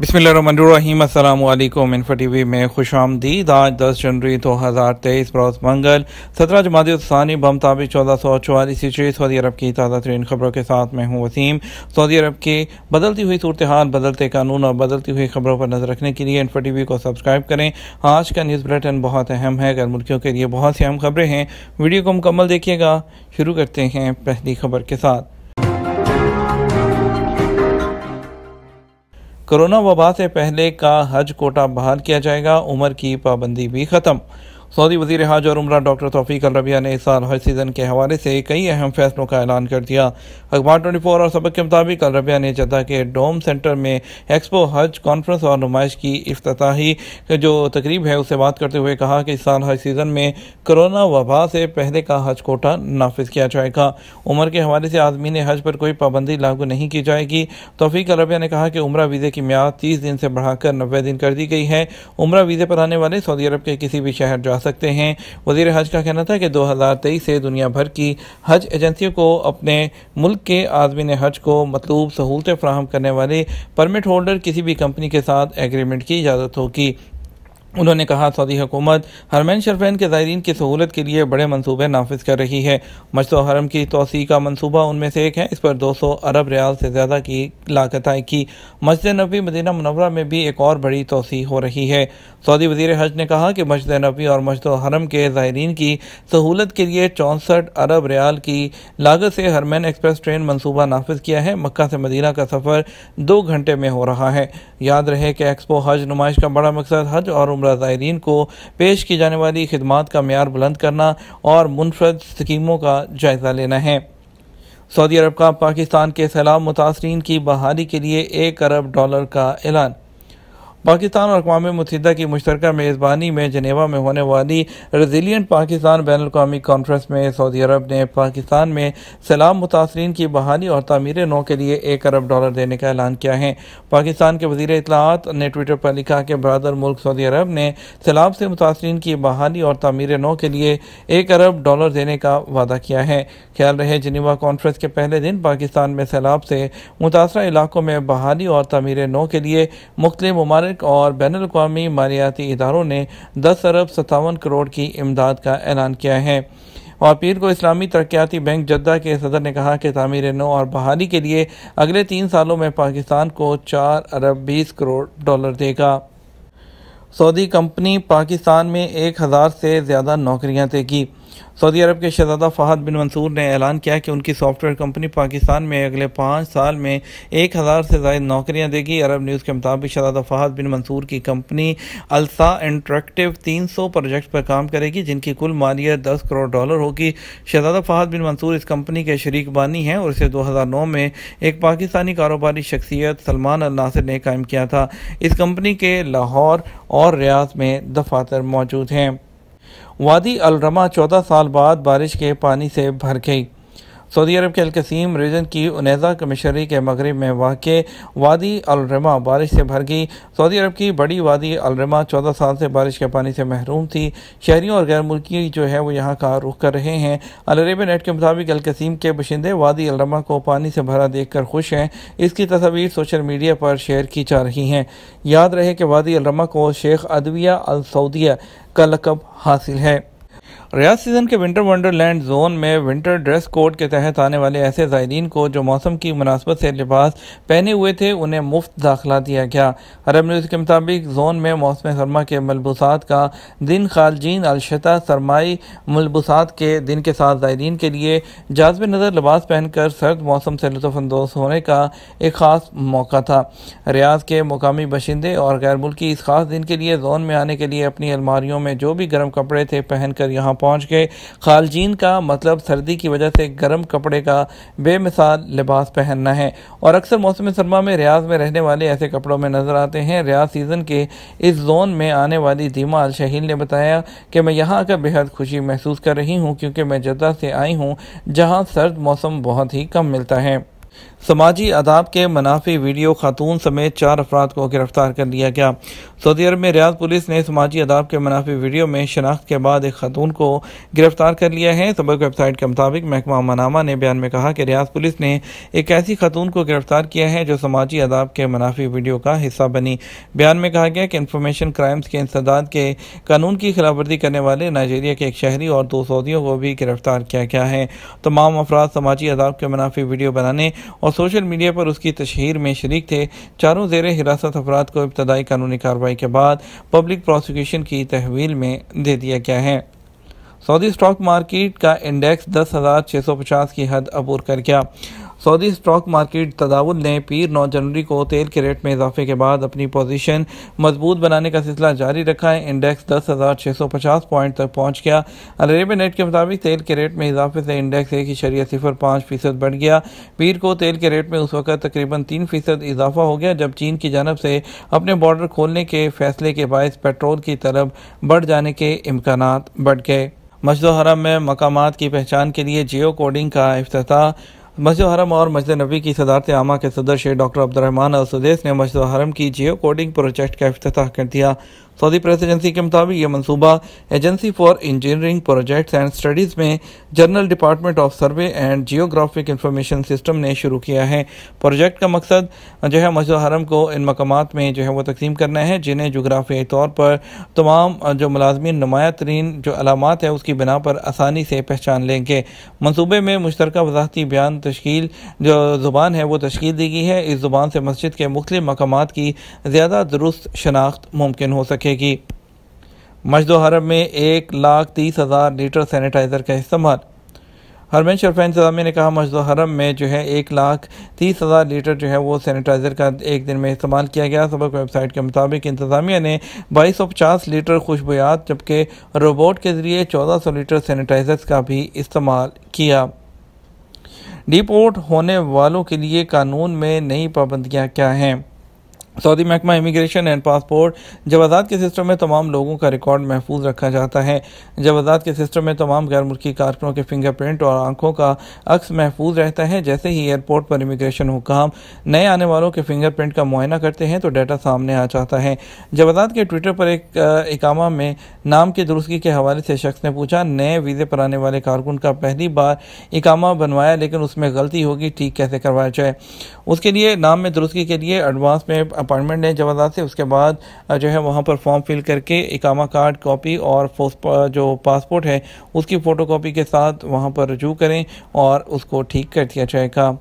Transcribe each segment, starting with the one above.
बिसमीम अल्लाम इन्फा T V में खुश आमदीद आज दस जनवरी दो हज़ार तेईस बरोज़ मंगल सत्रह बम ताबी चौदह सौ चौवालीस ईस्वी सऊदी अरब की ताज़ा तरीन खबरों के साथ मैं हूँ वसीम सऊदी अरब की बदलती हुई सूरत हाल बदलते कानून और बदलती हुई खबरों पर नज़र रखने के लिए इन्फो टी वी को सब्सक्राइब करें आज का न्यूज़ बुलेटिन बहुत अहम है गैर मुल्कियों के लिए बहुत सी अहम खबरें हैं वीडियो को मुकम्मल देखिएगा शुरू करते हैं पहली खबर के साथ कोरोना वबा से पहले का हज कोटा बहाल किया जाएगा उम्र की पाबंदी भी ख़त्म सऊदी वजीर हज और उम्र डॉक्टर तोफ़ी अल रबिया ने इस साल हज सीज़न के हवाले से कई अहम फैसलों का ऐलान कर दिया अखबार ट्वेंटी फोर और सबक के मुताबिक अल रबिया ने जद्दा के डोम सेंटर में एक्सपो हज कॉन्फ्रेंस और नुमाइश की अफ्ताही जो तकरीब है उससे बात करते हुए कहा कि इस साल हज सीज़न में कोरोना वबा से पहले का हज कोटा नाफिज किया जाएगा उम्र के हवाले से ने हज पर कोई पाबंदी लागू नहीं की जाएगी तोफ़ी अल रबिया ने कहा कि उम्र वीज़े की म्याद तीस दिन से बढ़ाकर नब्बे दिन कर दी गई है उम्र वीज़े पर आने वाले सऊदी अरब के किसी भी शहर जा लगा सकते हैं वजीर हज का कहना था कि 2023 से दुनिया भर की हज एजेंसियों को अपने मुल्क के आजमीन हज को मतलूब सहूलतें फ्राहम करने वाले परमिट होल्डर किसी भी कंपनी के साथ एग्रीमेंट की इजाज़त होगी उन्होंने कहा सऊदी हुकूमत हरमैन शरफैन के ज़ायरीन की सहूलत के लिए बड़े मनसूबे नाफिज कर रही है मशतो हरम की तोसी का मनसूबा उनमें से एक है इस पर दो सौ अरब रियाल से ज़्यादा की लागत आय की मस्जिद नबी मदीना मनवरा में भी एक और बड़ी तोसी हो रही है सऊदी वजीर हज ने कहा कि मस्जिद नबी और मशतो हरम के ज़ायरीन की सहूलत के लिए चौंसठ अरब रियाल की लागत से हरमैन एक्सप्रेस ट्रेन मनसूबा नाफिज किया है मक्का से मदीना का सफ़र दो घंटे में हो रहा है याद रहे कि एक्सपो हज नुमाइश का बड़ा मकसद हज और उम्र ज़ायरीन को पेश की जाने वाली खदमात का मैार बुलंद करना और मुनफरद स्कीमों का जायज़ा लेना है सऊदी अरब का पाकिस्तान के सैलाब मुतासरीन की बहाली के लिए एक अरब डॉलर का ऐलान पाकिस्तान और अकवा मुतहदा की मुश्तर मेज़बानी में जनेवा में होने वाली रेजिलियंट पाकिस्तान बैन अवी कॉन्फ्रेंस में सऊदी अरब ने पाकिस्तान में सैलाब मुतासरी की बहाली और तमीर नौ के लिए एक अरब डॉलर देने का ऐलान किया है पाकिस्तान के वजीर इतलात ने ट्विटर पर लिखा कि बरदर मुल्क सऊदी अरब ने सैलाब से मुतासरीन की बहाली और तमीर नौ के लिए एक अरब डॉलर देने का वादा किया है ख्याल रहे जनेवा कॉन्फ्रेंस के पहले दिन पाकिस्तान में सैलाब से मुतासर इलाकों में बहाली और तमीर नौ के लिए मुख्तु ममार मुबारक और बैन अवी मालियाती इदारों ने दस अरब सतावन करोड़ की इमदाद का ऐलान किया है और पीर को इस्लामी तरक्याती बैंक जद्दा के सदर ने कहा कि तमीर नो और बहाली के लिए अगले तीन सालों में पाकिस्तान को चार अरब बीस करोड़ डॉलर देगा सऊदी कंपनी पाकिस्तान में एक हज़ार से ज़्यादा नौकरियां देगी सऊदी अरब के शहजादा फहद बिन मंसूर ने ऐलान किया कि उनकी सॉफ्टवेयर कंपनी पाकिस्तान में अगले पाँच साल में एक हज़ार से ज्यादा नौकरियां देगी अरब न्यूज़ के मुताबिक शहजादा फहद बिन मंसूर की कंपनी अलसा इंट्रेक्टिव तीन सौ प्रोजेक्ट पर काम करेगी जिनकी कुल मालियत दस करोड़ डॉलर होगी शहजादा फहद बिन मंसूर इस कंपनी के शरीक बानी हैं और इसे दो हज़ार नौ में एक पाकिस्तानी कारोबारी शख्सियत सलमान अल नासिर ने कायम किया था इस कंपनी के लाहौर और रियाज में दफातर मौजूद हैं वादी अलरमा चौदह साल बाद बारिश के पानी से भर गई सऊदी अरब के अलकसीम रीजन की उनैजा कमिश्नरी के मगरब में वाक़ वादी अलरमा बारिश से भर गई सऊदी अरब की बड़ी वादी अलरमा चौदह साल से बारिश के पानी से महरूम थी शहरी और गैर मुल्की जो है वो यहाँ का रुख कर रहे हैं अलरेब नेट के मुताबिक अलकसीम के बशिंदे वादी अलरमा को पानी से भरा देख कर खुश हैं इसकी तस्वीर सोशल मीडिया पर शेयर की जा रही हैं याद रहे कि वादी अलरमा को शेख अदविया अलसौदिया का लकब हासिल है रियाज सीज़न के विंटर वंडरलैंड जोन में विंटर ड्रेस कोड के तहत आने वाले ऐसे ज़ायरीन को जो मौसम की मुनासबत से लिबास पहने हुए थे उन्हें मुफ्त दाखिला दिया गया अरब न्यूज़ के मुताबिक जोन में मौसम सरमा के मलबूसात का दिन खालजीन अलशता सरमाई मलबूसात के दिन के साथ ज़ायरीन के लिए जाजब नज़र लिबास पहनकर सर्द मौसम से लुफानंदोज होने का एक ख़ास मौका था रियाज के मुकामी बशिंदे और गैर मुल्की इस खास दिन के लिए जोन में आने के लिए अपनी अलमारियों में जो भी गर्म कपड़े थे पहनकर यहाँ पहुँच गए खालजीन का मतलब सर्दी की वजह से गर्म कपड़े का बेमिसाल लिबास पहनना है और अक्सर मौसम सरमा में रियाज में रहने वाले ऐसे कपड़ों में नज़र आते हैं रियाज सीज़न के इस जोन में आने वाली दीमा अल शहील ने बताया कि मैं यहाँ आकर बेहद खुशी महसूस कर रही हूँ क्योंकि मैं जद्दा से आई हूँ जहाँ सर्द मौसम बहुत ही कम मिलता है समाजी आदाब के मुनाफी वीडियो खातून समेत चार अफराद को गिरफ्तार कर लिया गया सऊदी अरब में रियाद पुलिस ने समाजी आदाब के मुनाफी वीडियो में शनाख्त के बाद एक खातून को गिरफ्तार कर लिया है सबक वेबसाइट के मुताबिक महकमा मनामा ने बयान में कहा कि रियाद पुलिस ने एक ऐसी खातून को गिरफ्तार किया है जो समाजी आदाब के मुनाफी वीडियो का हिस्सा बनी बयान में कहा गया कि इंफॉर्मेशन क्राइम्स के इंसदाद के कानून की खिलाफवर्जी करने वाले नाइजीरिया के एक शहरी और दो सऊदियों को भी गिरफ्तार किया गया है तमाम अफराद समाजी आदाब के मुनाफी वीडियो बनाने और और सोशल मीडिया पर उसकी तशहर में शरीक थे चारों जेर हिरासत अफराद को इब्तदाई कानूनी कार्रवाई के बाद पब्लिक प्रोसिक्यूशन की तहवील में दे दिया गया है सऊदी स्टॉक मार्केट का इंडेक्स दस हज़ार छः सौ पचास की हद अबूर कर गया सऊदी स्टॉक मार्केट तदावुल ने पीर नौ जनवरी को तेल के रेट में इजाफे के बाद अपनी पोजीशन मजबूत बनाने का सिलसिला जारी रखा है इंडेक्स दस हज़ार सौ पचास पॉइंट तक पहुँच गया अरेबे नेट के मुताबिक तेल के रेट में इजाफे से इंडेक्स एक इशरिया सिफर पाँच फीसद बढ़ गया पीर को तेल के रेट में उस वक्त तकरीबन तीन फीसद इजाफा हो गया जब चीन की जानब से अपने बॉर्डर खोलने के फैसले के बायस पेट्रोल की तलब बढ़ जाने के इम्कान बढ़ गए मस्जिद हरम में मकाम की पहचान के लिए जियो कोडिंग का अफ्ताह मस्जिद हरम और मस्जिद नबी की सदारत आमा के सदर शेख डॉक्टर अब्दुलरहमान अलसुदेस ने मस्जिद हरम की जियो कोडिंग प्रोजेक्ट का अफ्ताह कर दिया सऊदी प्रेस एजेंसी के मुताबिक यह मनसूबा agency for engineering projects and studies में general department of survey and geographic information system ने शुरू किया है प्रोजेक्ट का मकसद जो है मस्जिद हरम को इन मकाम में जो है वो तकसीम करना है जिन्हें जोग्राफियाई तौर पर तमाम जो मुलाजमी नुमाया तरीन जो अलामत है उसकी बिना पर आसानी से पहचान लेंगे मनसूबे में मुश्तर वजाहती बयान तश्ल जो ज़ुबान है वो तश्ल दी गई है इस ज़ुबान से मस्जिद के मुख्तु मकाम की ज़्यादा दुरुस्त शनाख्त मुमकिन हो सके सकेगी मस्जिद हरम में एक लाख तीस हज़ार लीटर सैनिटाइज़र का इस्तेमाल हरमैन शरफैन सदामी ने कहा मस्जिद हरम में जो है एक लाख तीस हज़ार लीटर जो है वो सैनिटाइज़र का एक दिन में इस्तेमाल किया गया सबक वेबसाइट के मुताबिक इंतज़ामिया ने बाईस सौ पचास लीटर खुशबुयात जबकि रोबोट के ज़रिए चौदह सौ लीटर सैनिटाइजर का भी इस्तेमाल किया डिपोर्ट होने वालों के लिए कानून में नई पाबंदियाँ क्या हैं सऊदी महकमा इमिग्रेशन एंड पासपोर्ट जवाजात के सिस्टम में तमाम लोगों का रिकॉर्ड महफूज रखा जाता है जवाजात के सिस्टम में तमाम गैर मुल्की कारकनों के फिंगरप्रिंट और आंखों का अक्स महफूज रहता है जैसे ही एयरपोर्ट पर इमिग्रेशन हुकाम नए आने वालों के फिंगरप्रिंट का मुआयना करते हैं तो डाटा सामने आ जाता है जवाजात के ट्विटर पर एक इकामा में नाम की दुरुस्ती के हवाले से शख्स ने पूछा नए वीज़े पर आने वाले कारकुन का पहली बार इकामा बनवाया लेकिन उसमें गलती होगी ठीक कैसे करवाया जाए उसके लिए नाम में दुरुस्ती के लिए एडवांस में अपॉइंटमेंट लें जवादात से उसके बाद जो है वहाँ पर फॉर्म फिल करके इकामा कार्ड कॉपी और जो पासपोर्ट है उसकी फ़ोटो के साथ वहाँ पर रजू करें और उसको ठीक कर दिया जाएगा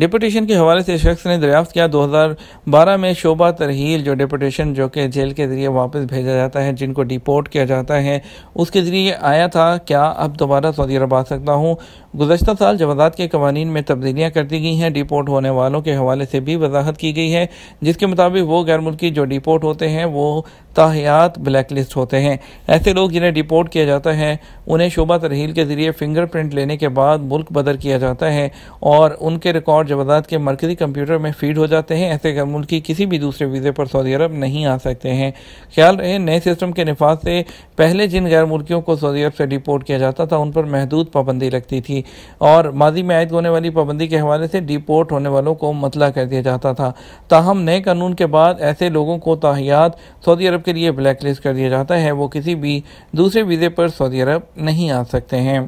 डिपोटेशन के हवाले से शख्स ने दरियाफ्त किया 2012 में शोबा तरहील जो डिपोटेशन जो कि जेल के ज़रिए वापस भेजा जाता है जिनको डिपोर्ट किया जाता है उसके ज़रिए आया था क्या अब दोबारा सऊदी अरब आ सकता हूँ गुजशत साल जवादात के कवानीन में तब्दीलियाँ कर दी गई हैं डिपोर्ट होने वालों के हवाले से भी वजाहत की गई है जिसके मुताबिक वो गैर मुल्की जो डिपोर्ट होते हैं वो ताहियात ब्लैक लिस्ट होते हैं ऐसे लोग जिन्हें डिपोर्ट किया जाता है उन्हें शोबा तरहील के ज़रिए फिंगरप्रिंट लेने के बाद मुल्क बदर किया जाता है और उनके रिकॉर्ड जवाजात के मरकज़ी कंप्यूटर में फीड हो जाते हैं ऐसे मुल्की किसी भी दूसरे वीज़े पर सऊदी अरब नहीं आ सकते हैं ख्याल रहे नए सिस्टम के नफाज से पहले जिन गैर मुल्कियों को सऊदी अरब से डिपोर्ट किया जाता था उन पर महदूद पाबंदी लगती थी और माजी में आयद होने वाली पाबंदी के हवाले से डिपोर्ट होने वालों को मतला कर दिया जाता था ताहम नए कानून के बाद ऐसे लोगों को ताहियात सऊदी अरब अरब के लिए ब्लैकलिस्ट कर दिया जाता है वो किसी भी दूसरे वीज़े पर सऊदी अरब नहीं आ सकते हैं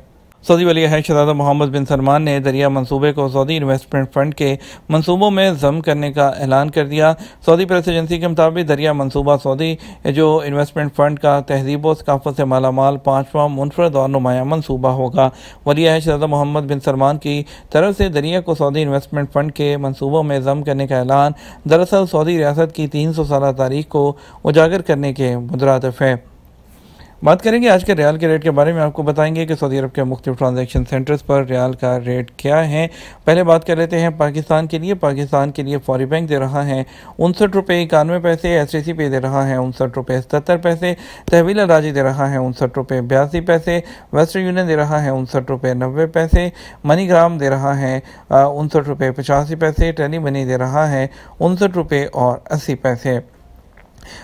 सऊदी वली अहद शहजादा मोहम्मद बिन सलमान ने दरिया मनसूबे को सऊदी इन्वेस्टमेंट फंड के मनसूबों में जम करने का ऐलान कर दिया सऊदी प्रेस एजेंसी के मुताबिक दरिया मनसूबा सऊदी जो इन्वेस्टमेंट फंड का तहजीब सकाफत से माला माल पाँचवा मुनफरद और नुमाया मनसूबा होगा वली अहद शहजादा मोहम्मद बिन सलमान की तरफ से दरिया को सऊदी इन्वेस्टमेंट फंड के मनसूबों में जम करने का ऐलान दरअसल सऊदी रियासत की तीन सौ साल तारीख को उजागर करने के मुदरातफ है बात करेंगे आज के रियाल के रेट के बारे में आपको बताएंगे कि सऊदी अरब के मुख्तु ट्रांजैक्शन सेंटर्स पर रियाल का रेट क्या है पहले बात कर लेते हैं पाकिस्तान के लिए पाकिस्तान के लिए फौरी बैंक दे रहा है उनसठ रुपये इक्यानवे पैसे एस टी सी पे दे रहा है उनसठ रुपये सतर पैसे तहवील अराजी दे रहा है उनसठ रुपये बयासी पैसे वेस्टर्न यूनियन दे रहा है उनसठ रुपये नब्बे पैसे मनीग्राम दे रहा है उनसठ रुपये पचासी पैसे टेली मनी दे रहा है उनसठ रुपये और अस्सी पैसे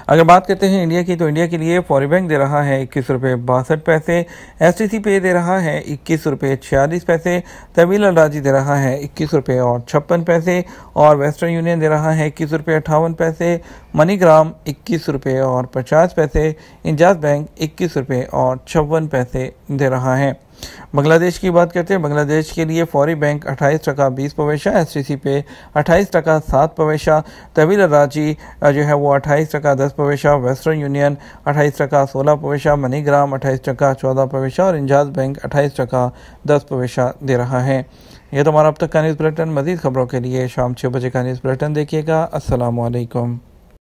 अगर बात करते हैं इंडिया की तो इंडिया के लिए बैंक दे रहा है इक्कीस रुपये बासठ पैसे एस टी सी पे दे रहा है इक्कीस रुपये छियालीस पैसे तवील अलाजी दे रहा है इक्कीस रुपये और छप्पन पैसे और वेस्टर्न यूनियन दे रहा है इक्कीस रुपये अट्ठावन पैसे मनीग्राम इक्कीस रुपये और पचास पैसे इंजाज बैंक इक्कीस रुपये और छप्पन पैसे दे रहा है बांग्लादेश की बात करते हैं बांग्लादेश के लिए फौरी बैंक अट्ठाईस टका बीस पवेशा एस टी सी पे अट्ठाईस टका सात पवेशा तवील राजी जो है वो अट्ठाईस टका दस पवेशा वेस्टर्न यूनियन अट्ठाईस टका सोलह पवेशा मनीग्राम अट्ठाईस टका चौदह पवेशा और इंजाज बैंक अट्ठाईस टका दस पवेशा दे रहा है यह तो हमारा अब तक का न्यूज़ बुलेटिन मजीद खबरों के लिए शाम छः बजे का न्यूज़ बुलेटिन देखिएगा असलकम